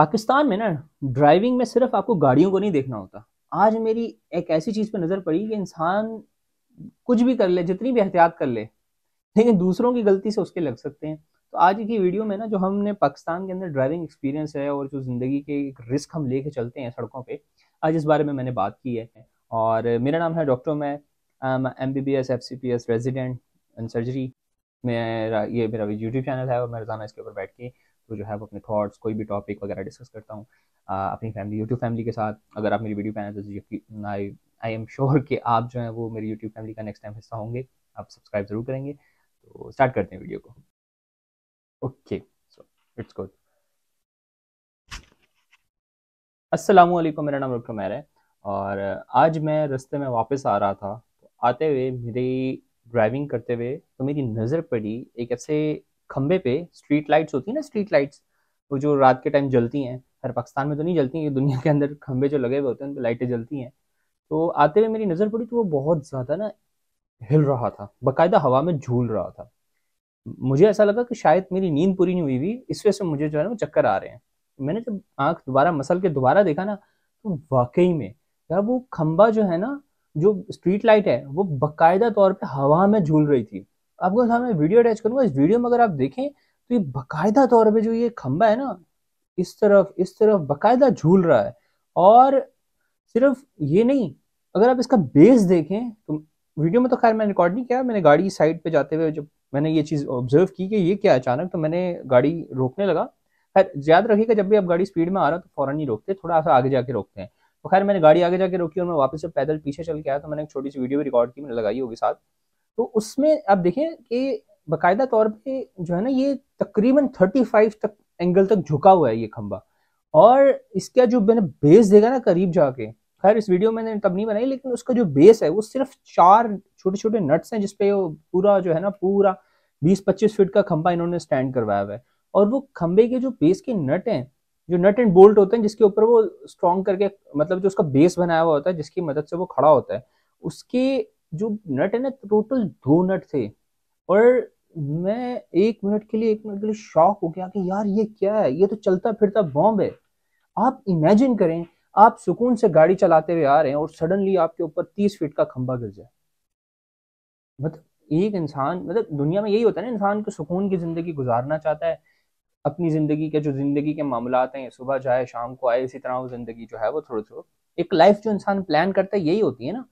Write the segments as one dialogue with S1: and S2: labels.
S1: पाकिस्तान में ना ड्राइविंग में सिर्फ आपको गाड़ियों को नहीं देखना होता आज मेरी एक ऐसी चीज़ पे नज़र पड़ी कि इंसान कुछ भी कर ले जितनी भी एहतियात कर ले लेकिन दूसरों की गलती से उसके लग सकते हैं तो आज की वीडियो में ना जो हमने पाकिस्तान के अंदर ड्राइविंग एक्सपीरियंस है और जो ज़िंदगी के एक रिस्क हम लेके चलते हैं सड़कों पर आज इस बारे में मैंने बात की है और मेरा नाम है डॉक्टर मैं M B B S F C P S resident in surgery मेरा ये मेरा यूट्यूब चैनल है और मैं रोज़ाना इसके ऊपर बैठ के तो जो है वो अपने थॉट्स कोई भी टॉपिक वगैरह डिस्कस करता हूँ अपनी फैमिली यूट्यूब फैमिली के साथ अगर आप मेरी वीडियो पे तो आई आई एम श्योर कि आप जो है वो मेरी यूट्यूब फैमिली का नेक्स्ट टाइम हिस्सा होंगे आप सब्सक्राइब जरूर करेंगे तो स्टार्ट करते हैं वीडियो को ओके सो इट्स गुड अस्सलाम वालेकुम मेरा नाम रुक मैर है और आज मैं रस्ते में वापस आ रहा था तो आते हुए मेरी ड्राइविंग करते हुए तो मेरी नज़र पड़ी एक ऐसे खंबे पे स्ट्रीट लाइट्स होती है ना स्ट्रीट लाइट्स वो जो रात के टाइम जलती हैं हर पाकिस्तान में तो नहीं जलती ये दुनिया के अंदर खंबे जो लगे हुए होते हैं उन पर लाइटें जलती हैं तो आते हुए मेरी नज़र पड़ी तो वो बहुत ज़्यादा ना हिल रहा था बाकायदा हवा में झूल रहा था मुझे ऐसा लगा कि शायद मेरी नींद पूरी नहीं हुई हुई इस वजह से मुझे जो है ना वो चक्कर आ रहे हैं मैंने जब आंख दोबारा मसल के दोबारा देखा ना तो वाकई में यार वो खंबा जो है ना जो स्ट्रीट लाइट है वो बाकायदा तौर पे हवा में झूल रही थी आपको सामने वीडियो अटैच करूंगा इस वीडियो में अगर आप देखें तो ये बकायदा तौर पे जो ये खंबा है ना इस तरफ इस तरफ बकायदा झूल रहा है और सिर्फ ये नहीं अगर आप इसका बेस देखें तो वीडियो में तो खैर मैंने रिकॉर्ड नहीं किया मैंने गाड़ी साइड पे जाते हुए जब मैंने ये चीज़ ऑब्जर्व की कि ये क्या अचानक तो मैंने गाड़ी रोकने लगा खैर याद रखिएगा जब भी आप गाड़ी स्पीड में आ रहा हो तो फौरन ही रोकते थोड़ा सा आगे जाके रोकते हैं तो खैर मैंने गाड़ी आगे जाके रोकी और मैं वापस से पैदल पीछे चल के आया तो मैंने एक छोटी सी वीडियो भी रिकॉर्ड की मैंने लगाई होगी साथ तो उसमें आप देखें कि बाकायदा तौर पे जो है ना ये तकरीबन 35 तक एंगल तक झुका हुआ है ये खंबा और इसका जो मैंने बेस देगा ना करीब जाके खैर इस वीडियो मैंने तब नहीं बनाई लेकिन उसका जो बेस है वो सिर्फ चार छोटे छोटे नट्स हैं जिसपे पूरा जो है ना पूरा 20-25 फीट का खंबा इन्होंने स्टैंड करवाया हुआ है और वो खंबे के जो बेस के नट हैं जो नट एंड बोल्ट होते हैं जिसके ऊपर वो स्ट्रॉन्ग करके मतलब जो उसका बेस बनाया हुआ होता है जिसकी मदद से वो खड़ा होता है उसके जो नट है ना टोटल दो नट थे और मैं एक मिनट के लिए एक मिनट के लिए शॉक हो गया कि यार ये क्या है ये तो चलता फिरता बॉम्ब है आप इमेजिन करें आप सुकून से गाड़ी चलाते हुए आ रहे हैं और सडनली आपके ऊपर तीस फीट का खंबा गिर जाए मतलब एक इंसान मतलब दुनिया में यही होता है ना इंसान को सुकून की जिंदगी गुजारना चाहता है अपनी जिंदगी के जो जिंदगी के मामला हैं सुबह जाए शाम को आए इसी तरह वो जिंदगी जो है वो थोड़ी थोड़ी एक लाइफ जो इंसान प्लान करता है यही होती है ना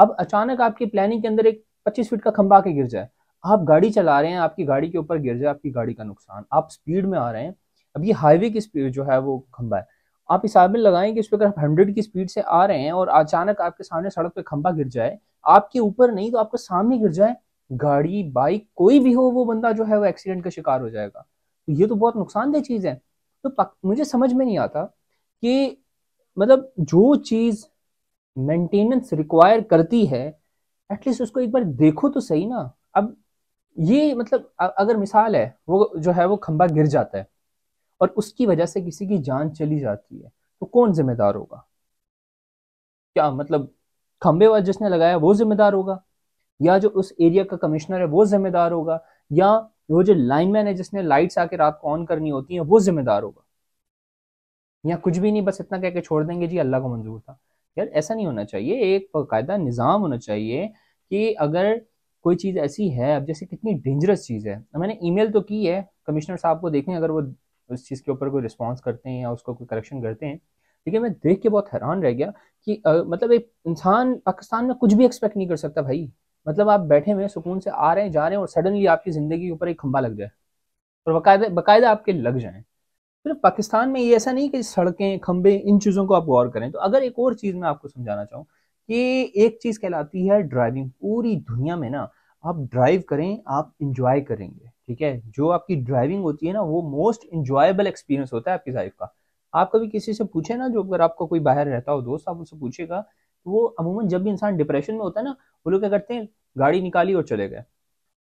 S1: अब अचानक आपकी प्लानिंग के अंदर एक पच्चीस फीट का खंबा के गिर जाए आप गाड़ी चला रहे हैं आपकी गाड़ी के ऊपर गिर जाए आपकी गाड़ी का नुकसान आप स्पीड में आ रहे हैं अब ये हाईवे की स्पीड जो है वो खंबा है आप हिसाब में लगाएं कि इस पर अगर आप हंड्रेड की स्पीड से आ रहे हैं और अचानक आपके सामने सड़क पे खंबा गिर जाए आपके ऊपर नहीं तो आपके सामने गिर जाए गाड़ी बाइक कोई भी हो वो बंदा जो है वो एक्सीडेंट का शिकार हो जाएगा तो ये तो बहुत नुकसानदेह चीज़ है तो मुझे समझ में नहीं आता कि मतलब जो चीज़ मेंटेनेंस रिक्वायर करती है एटलीस्ट उसको एक बार देखो तो सही ना अब ये मतलब अगर मिसाल है वो जो है वो खंबा गिर जाता है और उसकी वजह से किसी की जान चली जाती है तो कौन जिम्मेदार होगा क्या मतलब खंबे वाला जिसने लगाया वो जिम्मेदार होगा या जो उस एरिया का कमिश्नर है वो जिम्मेदार होगा या वो जो लाइनमैन है जिसने लाइट्स आके रात को ऑन करनी होती है वो जिम्मेदार होगा या कुछ भी नहीं बस इतना कह के छोड़ देंगे जी अल्लाह को मंजूर था यार ऐसा नहीं होना चाहिए एक बाकायदा निज़ाम होना चाहिए कि अगर कोई चीज़ ऐसी है अब जैसे कितनी डेंजरस चीज़ है मैंने ईमेल तो की है कमिश्नर साहब को देखें अगर वो उस चीज़ के ऊपर कोई रिस्पॉन्स करते हैं या उसको कोई करेक्शन करते हैं लेकिन मैं देख के बहुत हैरान रह गया कि आ, मतलब एक इंसान पाकिस्तान में कुछ भी एक्सपेक्ट नहीं कर सकता भाई मतलब आप बैठे हुए सुकून से आ रहे हैं जा रहे हैं और सडनली आपकी ज़िंदगी के ऊपर एक खंबा लग जाए और बाकायदा बाकायदा आपके लग जाएँ सिर्फ पाकिस्तान में ये ऐसा नहीं कि सड़कें खंबे इन चीज़ों को आप गौर करें तो अगर एक और चीज़ मैं आपको समझाना चाहूँ कि एक चीज़ कहलाती है ड्राइविंग पूरी दुनिया में ना आप ड्राइव करें आप इंजॉय करेंगे ठीक है जो आपकी ड्राइविंग होती है ना वो मोस्ट इंजॉयबल एक्सपीरियंस होता है आपकी लाइफ का आप कभी किसी से पूछे ना जो अगर आपका कोई बाहर रहता हो दोस्त आप उससे पूछेगा तो वो अमूमन जब भी इंसान डिप्रेशन में होता है ना वो लोग क्या करते हैं गाड़ी निकाली और चले गए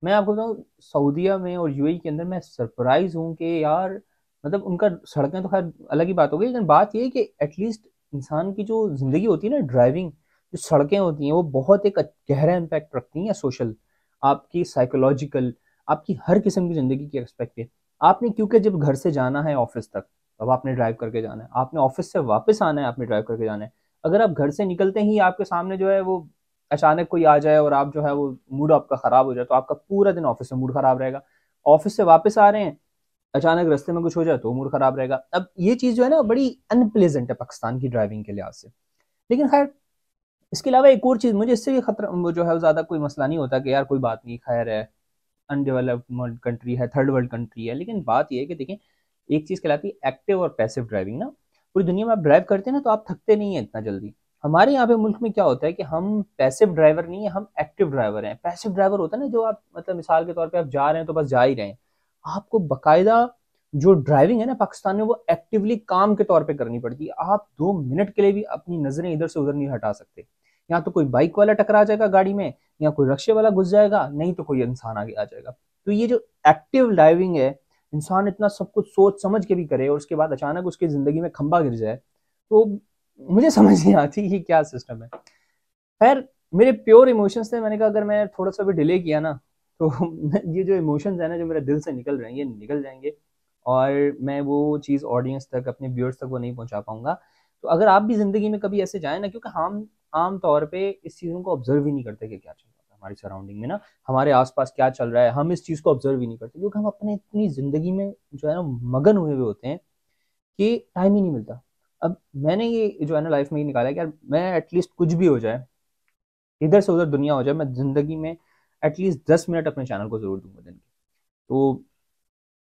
S1: मैं आपको बताऊँ सऊदीया में और यूएई e के अंदर मैं सरप्राइज हूँ कि यार मतलब उनका सड़कें तो खैर अलग ही बात हो गई लेकिन बात ये है कि एटलीस्ट इंसान की जो ज़िंदगी होती है ना ड्राइविंग जो सड़कें होती हैं वो बहुत एक गहरा इम्पैक्ट रखती हैं सोशल आपकी साइकोलॉजिकल आपकी हर किस्म की ज़िंदगी के एक्सपेक्ट पे आपने क्योंकि जब घर से जाना है ऑफिस तक अब आपने ड्राइव करके जाना है आपने ऑफिस से वापस आना है आपने ड्राइव करके जाना है अगर आप घर से निकलते ही आपके सामने जो है वो अचानक कोई आ जाए और आप जो है वो मूड आपका ख़राब हो जाए तो आपका पूरा दिन ऑफिस में मूड ख़राब रहेगा ऑफिस से वापस आ रहे हैं अचानक रस्ते में कुछ हो जाए तो मूड खराब रहेगा अब ये चीज़ जो है ना बड़ी अनप्लेजेंट है पाकिस्तान की ड्राइविंग के लिहाज से लेकिन खैर इसके अलावा एक और चीज़ मुझे इससे भी खतरा जो है ज़्यादा कोई मसला नहीं होता कि यार कोई बात नहीं खैर है अनडेवलप्ड कंट्री है थर्ड वर्ल्ड कंट्री है लेकिन बात यह है कि देखें एक चीज़ कहलाती है एक्टिव और पैसिव ड्राइविंग ना पूरी दुनिया में आप ड्राइव करते हैं ना तो आप थकते नहीं हैं इतना जल्दी हमारे यहाँ पे मुल्क में क्या होता है कि हम पैसिव ड्राइवर नहीं है हम एक्टिव ड्राइवर हैं पैसिव ड्राइवर होता है ना जो आप मतलब मिसाल के तौर पर आप जा रहे हैं तो बस जा ही रहे हैं आपको बकायदा जो ड्राइविंग है ना पाकिस्तान में वो एक्टिवली काम के तौर पे करनी पड़ती है आप दो मिनट के लिए भी अपनी नजरें इधर से उधर नहीं हटा सकते या तो कोई बाइक वाला टकरा जाएगा गाड़ी में या कोई रक्शे वाला घुस जाएगा नहीं तो कोई इंसान आगे आ जाएगा तो ये जो एक्टिव ड्राइविंग है इंसान इतना सब कुछ सोच समझ के भी करे और उसके बाद अचानक उसकी जिंदगी में खंबा गिर जाए तो मुझे समझ नहीं आती ये क्या सिस्टम है खैर मेरे प्योर इमोशंस थे मैंने कहा अगर मैं थोड़ा सा भी डिले किया ना तो ये जो इमोशंस है ना जो मेरे दिल से निकल रहे हैं ये निकल जाएंगे और मैं वो चीज़ ऑडियंस तक अपने व्यूअर्स तक वो नहीं पहुंचा पाऊंगा तो अगर आप भी ज़िंदगी में कभी ऐसे जाए ना क्योंकि हम आम तौर पे इस चीज़ों को ऑब्जर्व ही नहीं करते कि क्या चल रहा है हमारी सराउंडिंग में ना हमारे आसपास क्या चल रहा है हम इस चीज़ को ऑब्जर्व ही नहीं करते क्योंकि हम अपने इतनी ज़िंदगी में जो है ना मगन हुए हुए होते हैं कि टाइम ही नहीं मिलता अब मैंने ये जो है ना लाइफ में ये निकाला कि यार मैं एटलीस्ट कुछ भी हो जाए इधर से उधर दुनिया हो जाए मैं ज़िंदगी में एटलीस्ट दस मिनट अपने चैनल को ज़रूर दूंगा दिन के तो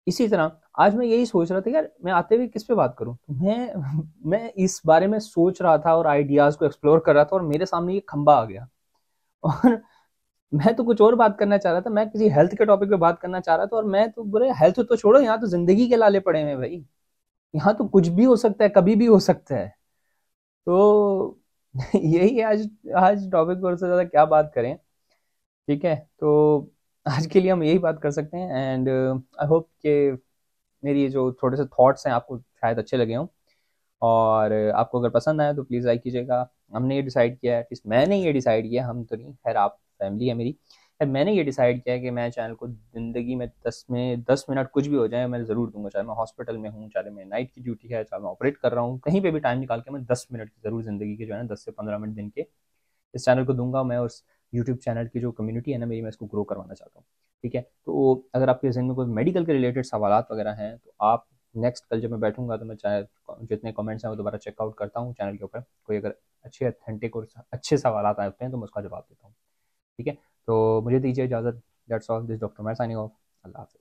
S1: इसी तरह आज मैं यही सोच रहा था यार मैं आते हुए किस पे बात करूं तो मैं मैं इस बारे में सोच रहा था और आइडियाज़ को एक्सप्लोर कर रहा था और मेरे सामने ये खंबा आ गया और मैं तो कुछ और बात करना चाह रहा था मैं किसी हेल्थ के टॉपिक पे बात करना चाह रहा था और मैं तो बोले हेल्थ तो छोड़ो यहाँ तो जिंदगी के लाले पड़े हैं भाई यहाँ तो कुछ भी हो सकता है कभी भी हो सकता है तो यही आज आज टॉपिक पर ज़्यादा क्या बात करें ठीक है तो आज के लिए हम यही बात कर सकते हैं एंड आई होप कि मेरी ये जो थोड़े से थॉट्स हैं आपको शायद अच्छे लगे हों और आपको अगर पसंद आए तो प्लीज़ लाइक कीजिएगा हमने ये डिसाइड किया है एटलीस्ट मैंने ये डिसाइड किया हम तो नहीं खैर आप फैमिली है मेरी खैर मैंने ये डिसाइड किया है कि मैं चैनल को ज़िंदगी में दस में दस मिनट कुछ भी हो जाए मैं ज़रूर दूंगा चाहे मैं हॉस्पिटल में हूँ चाहे मैं नाइट की ड्यूटी है चाहे मैं ऑपरेट कर रहा हूँ कहीं पर भी टाइम निकाल के मैं दस मिनट की ज़रूर ज़िंदगी के जो है ना दस से पंद्रह मिनट दिन के इस चैनल को दूंगा मैं उस यूट्यूब चैनल की जो कम्युनिटी है ना मेरी मैं इसको ग्रो करवाना चाहता हूँ ठीक है तो अगर आपके जहन में कोई मेडिकल के रिलेटेड सवाल वगैरह हैं तो आप नेक्स्ट कल जब मैं बैठूंगा तो मैं चाहे जितने कमेंट्स हैं वो दोबारा चेकआउट करता हूँ चैनल के ऊपर कोई अगर अच्छे अथेंटिक और अच्छे सवाल आए होते हैं तो मैं उसका जवाब देता हूँ ठीक है तो मुझे दीजिए इजाज़त डेट्स ऑल दिस डॉक्टर मैं साइनिंग ऑफ अल्लाह हाफिज़